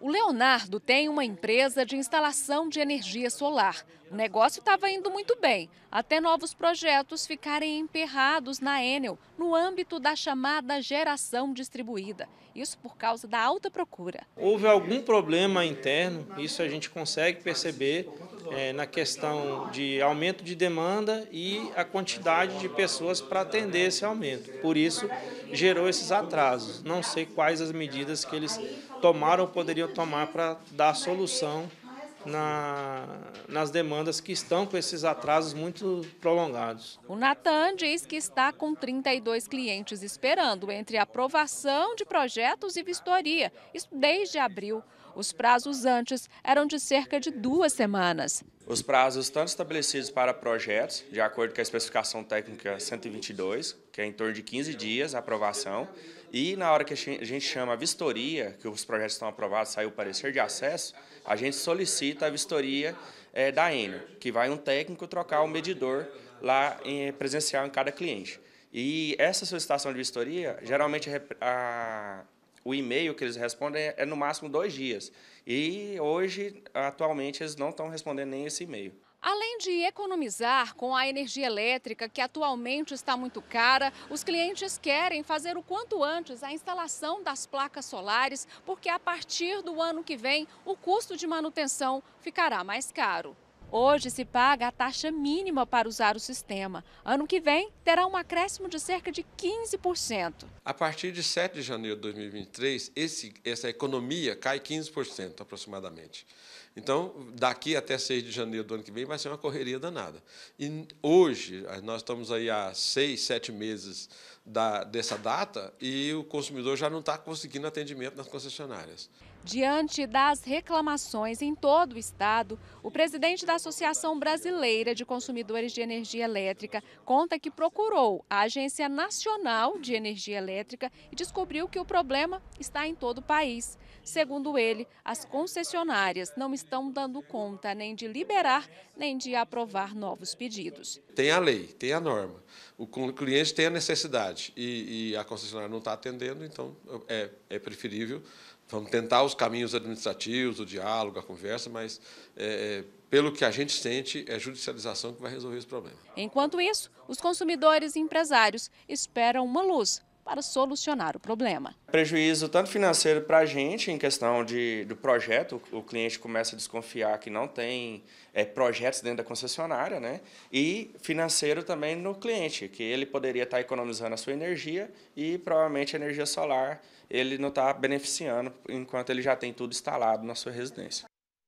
O Leonardo tem uma empresa de instalação de energia solar. O negócio estava indo muito bem, até novos projetos ficarem emperrados na Enel, no âmbito da chamada geração distribuída. Isso por causa da alta procura. Houve algum problema interno, isso a gente consegue perceber é, na questão de aumento de demanda e a quantidade de pessoas para atender esse aumento. Por isso, gerou esses atrasos. Não sei quais as medidas que eles tomaram ou poderiam tomar para dar solução na, nas demandas que estão com esses atrasos muito prolongados. O Natan diz que está com 32 clientes esperando entre aprovação de projetos e vistoria, isso desde abril. Os prazos antes eram de cerca de duas semanas. Os prazos estão estabelecidos para projetos, de acordo com a especificação técnica 122, que é em torno de 15 dias a aprovação, e na hora que a gente chama a vistoria, que os projetos estão aprovados, saiu o parecer de acesso, a gente solicita a vistoria é, da Enel, que vai um técnico trocar o medidor lá em presencial em cada cliente. E essa solicitação de vistoria, geralmente a, o e-mail que eles respondem é, é no máximo dois dias. E hoje, atualmente, eles não estão respondendo nem esse e-mail. Além de economizar com a energia elétrica, que atualmente está muito cara, os clientes querem fazer o quanto antes a instalação das placas solares, porque a partir do ano que vem o custo de manutenção ficará mais caro. Hoje se paga a taxa mínima para usar o sistema. Ano que vem terá um acréscimo de cerca de 15%. A partir de 7 de janeiro de 2023, esse, essa economia cai 15% aproximadamente. Então, daqui até 6 de janeiro do ano que vem vai ser uma correria danada. E hoje, nós estamos aí há seis, sete meses da, dessa data e o consumidor já não está conseguindo atendimento nas concessionárias. Diante das reclamações em todo o estado, o presidente da Associação Brasileira de Consumidores de Energia Elétrica conta que procurou a Agência Nacional de Energia Elétrica e descobriu que o problema está em todo o país. Segundo ele, as concessionárias não estão dando conta nem de liberar, nem de aprovar novos pedidos. Tem a lei, tem a norma o cliente tem a necessidade e, e a concessionária não está atendendo, então é, é preferível. Vamos tentar os caminhos administrativos, o diálogo, a conversa, mas é, é, pelo que a gente sente, é judicialização que vai resolver esse problema. Enquanto isso, os consumidores e empresários esperam uma luz para solucionar o problema. Prejuízo tanto financeiro para a gente, em questão de, do projeto, o cliente começa a desconfiar que não tem é, projetos dentro da concessionária, né? e financeiro também no cliente, que ele poderia estar tá economizando a sua energia e provavelmente a energia solar ele não está beneficiando enquanto ele já tem tudo instalado na sua residência.